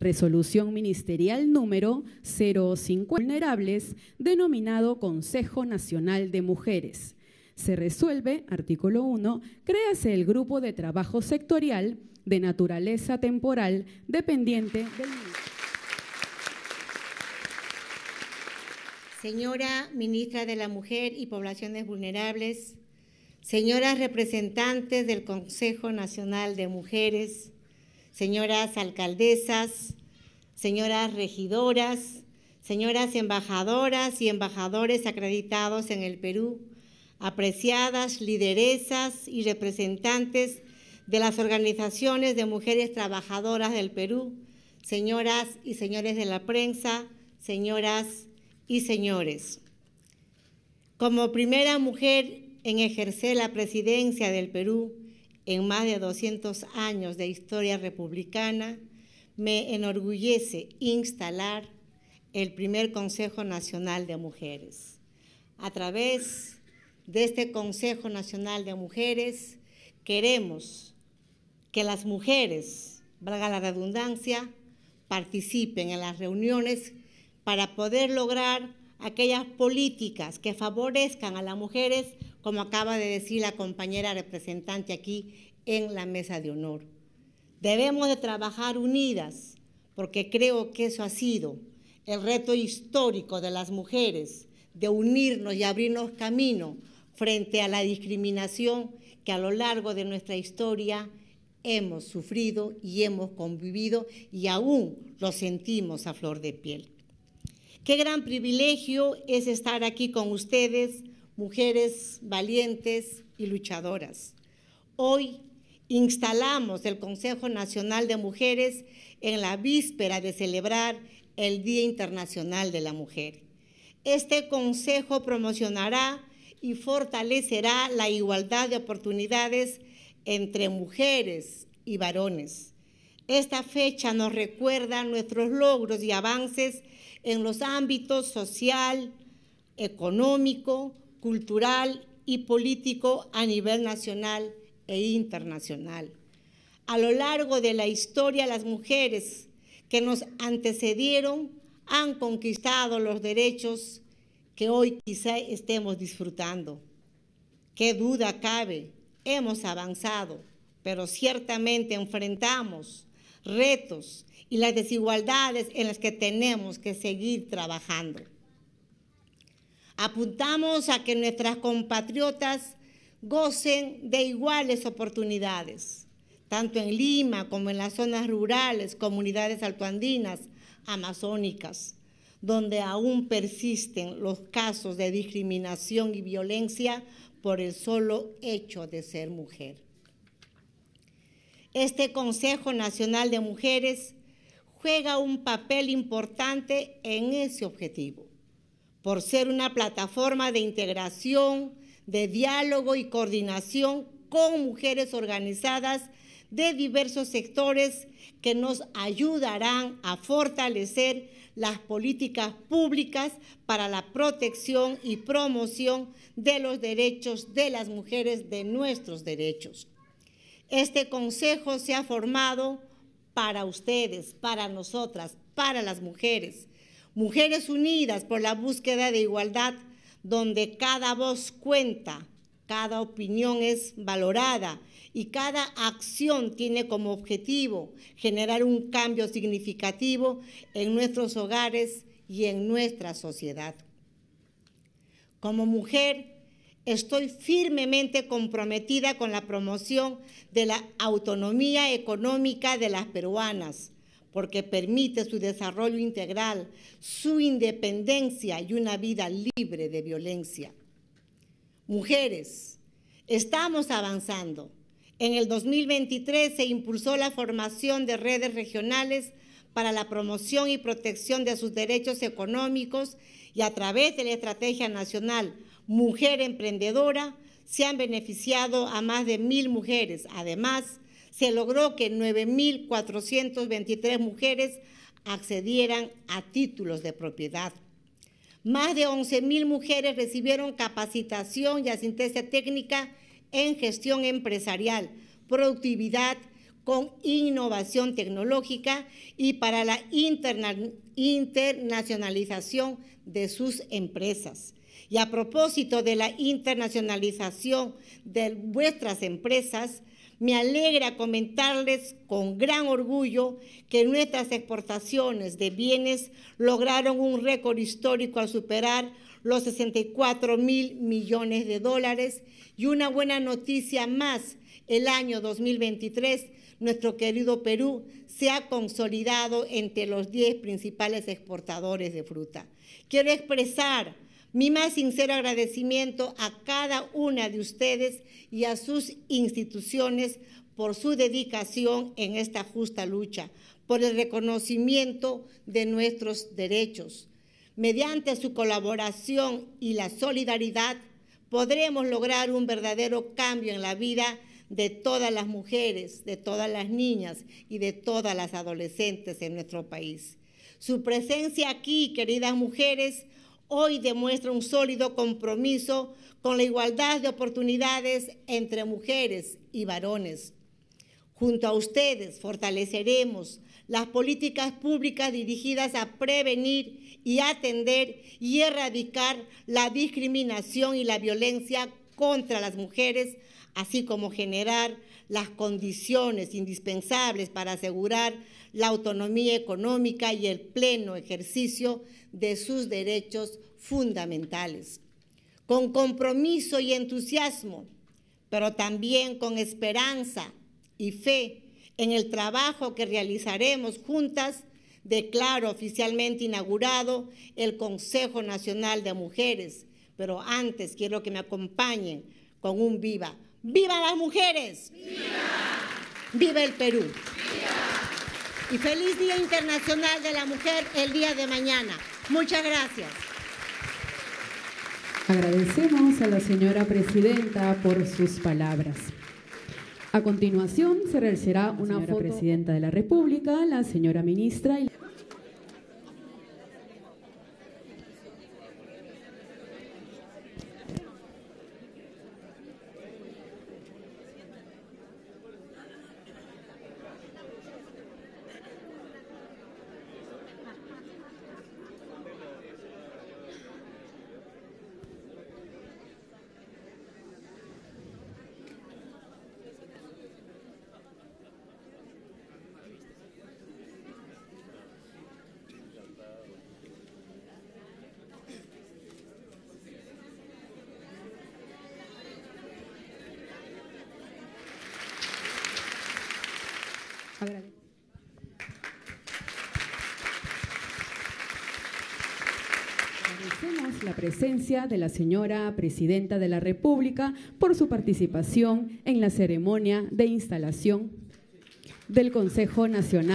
Resolución ministerial número 05 Vulnerables, denominado Consejo Nacional de Mujeres. Se resuelve, artículo 1, créase el grupo de trabajo sectorial de naturaleza temporal dependiente del Señora ministra de la Mujer y Poblaciones Vulnerables, señoras representantes del Consejo Nacional de Mujeres, señoras alcaldesas, señoras regidoras, señoras embajadoras y embajadores acreditados en el Perú, apreciadas lideresas y representantes de las organizaciones de mujeres trabajadoras del Perú, señoras y señores de la prensa, señoras y señores. Como primera mujer en ejercer la presidencia del Perú, en más de 200 años de historia republicana, me enorgullece instalar el primer Consejo Nacional de Mujeres. A través de este Consejo Nacional de Mujeres queremos que las mujeres, valga la redundancia, participen en las reuniones para poder lograr aquellas políticas que favorezcan a las mujeres como acaba de decir la compañera representante aquí en la mesa de honor. Debemos de trabajar unidas, porque creo que eso ha sido el reto histórico de las mujeres, de unirnos y abrirnos camino frente a la discriminación que a lo largo de nuestra historia hemos sufrido y hemos convivido y aún lo sentimos a flor de piel. Qué gran privilegio es estar aquí con ustedes mujeres valientes y luchadoras. Hoy instalamos el Consejo Nacional de Mujeres en la víspera de celebrar el Día Internacional de la Mujer. Este Consejo promocionará y fortalecerá la igualdad de oportunidades entre mujeres y varones. Esta fecha nos recuerda nuestros logros y avances en los ámbitos social, económico, cultural y político a nivel nacional e internacional. A lo largo de la historia, las mujeres que nos antecedieron han conquistado los derechos que hoy quizá estemos disfrutando. Qué duda cabe, hemos avanzado, pero ciertamente enfrentamos retos y las desigualdades en las que tenemos que seguir trabajando. Apuntamos a que nuestras compatriotas gocen de iguales oportunidades, tanto en Lima como en las zonas rurales, comunidades altoandinas, amazónicas, donde aún persisten los casos de discriminación y violencia por el solo hecho de ser mujer. Este Consejo Nacional de Mujeres juega un papel importante en ese objetivo por ser una plataforma de integración, de diálogo y coordinación con mujeres organizadas de diversos sectores que nos ayudarán a fortalecer las políticas públicas para la protección y promoción de los derechos de las mujeres, de nuestros derechos. Este consejo se ha formado para ustedes, para nosotras, para las mujeres, Mujeres unidas por la búsqueda de igualdad, donde cada voz cuenta, cada opinión es valorada y cada acción tiene como objetivo generar un cambio significativo en nuestros hogares y en nuestra sociedad. Como mujer, estoy firmemente comprometida con la promoción de la autonomía económica de las peruanas porque permite su desarrollo integral, su independencia y una vida libre de violencia. Mujeres, estamos avanzando. En el 2023 se impulsó la formación de redes regionales para la promoción y protección de sus derechos económicos y a través de la Estrategia Nacional Mujer Emprendedora se han beneficiado a más de mil mujeres. Además, se logró que 9.423 mujeres accedieran a títulos de propiedad. Más de 11.000 mujeres recibieron capacitación y asistencia técnica en gestión empresarial, productividad, con innovación tecnológica y para la internacionalización de sus empresas. Y a propósito de la internacionalización de vuestras empresas, me alegra comentarles con gran orgullo que nuestras exportaciones de bienes lograron un récord histórico al superar los 64 mil millones de dólares. Y una buena noticia más, el año 2023, nuestro querido Perú se ha consolidado entre los 10 principales exportadores de fruta. Quiero expresar mi más sincero agradecimiento a cada una de ustedes y a sus instituciones por su dedicación en esta justa lucha, por el reconocimiento de nuestros derechos. Mediante su colaboración y la solidaridad, podremos lograr un verdadero cambio en la vida de todas las mujeres, de todas las niñas y de todas las adolescentes en nuestro país. Su presencia aquí, queridas mujeres, hoy demuestra un sólido compromiso con la igualdad de oportunidades entre mujeres y varones. Junto a ustedes fortaleceremos las políticas públicas dirigidas a prevenir y atender y erradicar la discriminación y la violencia contra las mujeres, así como generar las condiciones indispensables para asegurar la autonomía económica y el pleno ejercicio de sus derechos fundamentales. Con compromiso y entusiasmo, pero también con esperanza y fe en el trabajo que realizaremos juntas, declaro oficialmente inaugurado el Consejo Nacional de Mujeres, pero antes quiero que me acompañen con un viva. ¡Viva las mujeres! ¡Viva! el Perú! Y feliz Día Internacional de la Mujer el día de mañana. Muchas gracias. Agradecemos a la señora presidenta por sus palabras. A continuación se realizará una presidenta de la República, la señora ministra y Agradecemos la presencia de la señora Presidenta de la República por su participación en la ceremonia de instalación del Consejo Nacional.